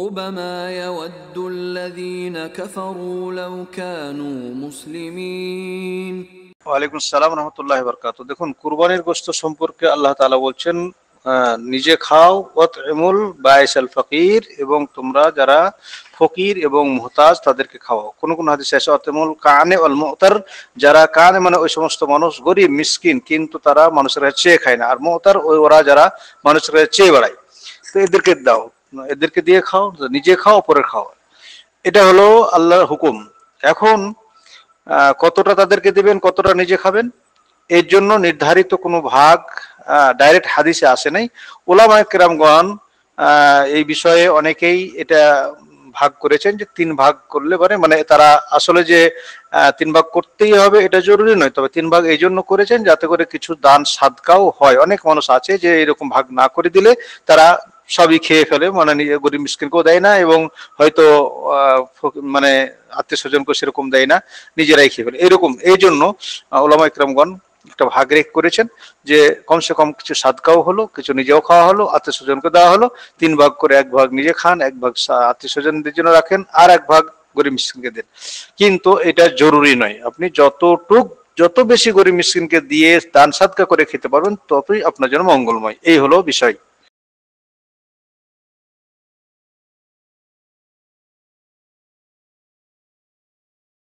ربما يود الذين كفروا لو كانوا مسلمين ওয়ালাইকুম আসসালাম রহমতুল্লাহ বরকাত দেখুন কুরবানির গোস্ত সম্পর্কে আল্লাহ তালা বলছেন নিজে খাও ওয়াত এমুল বায়েস আল ফকির এবং তোমরা যারা ফকির এবং মোহতাজ তাদেরকে খাওয়াও কোন কোন হাদিস আছে অতেমুল কানে অল মোহতার যারা কানে মানে ওই সমস্ত মানুষ গরিব মিসকিন কিন্তু তারা মানুষের কাছে চেয়ে খায় না আর মোহতার ওই ওরা যারা মানুষের কাছে চেয়ে বেড়ায় তো এদেরকে দাও এদেরকে দিয়ে খাও নিজে খাও পরের খাও এটা হলো আল্লাহর হুকুম এখন কতটা তাদেরকে দিবেন কতটা নিজে খাবেন এর জন্য নির্ধারিত কোনো ভাগ ডাইরেক্ট হাদিসে আসে নাই ওলামায় কেরামগণ এই বিষয়ে অনেকেই এটা ভাগ করেছেন যে তিন ভাগ করলে পারে মানে তারা আসলে যে তিন ভাগ করতেই হবে এটা জরুরি নয় তবে তিন ভাগ এই জন্য করেছেন যাতে করে কিছু দান সাদকাও হয় অনেক মানুষ আছে যে এরকম ভাগ না করে দিলে তারা সবই খেয়ে ফেলে মানে নিজের গরিব মিসকিনকেও দেয় না এবং হয়তো মানে আত্মীয় স্বজনকেও সেরকম দেয় না নিজেরাই খেয়ে ফেলে এরকম এই জন্য ওলামা ইকরামগণ একটা ভাগ রেখ করেছেন যে কমসে কম কিছু সাদকাও হলো কিছু নিজেও খাওয়া হলো আত্মীয় স্বজনকে দেওয়া হলো তিন ভাগ করে এক ভাগ নিজে খান এক ভাগ আত্মীয় স্বজনদের জন্য রাখেন আর এক ভাগ গরিব মিসকিনকে দেন কিন্তু এটা জরুরি নয় আপনি যতটুক যত বেশি গরিব মিসকিনকে দিয়ে দান সাদকা করে খেতে পারবেন ততই আপনার জন্য মঙ্গলময় এই হলো বিষয়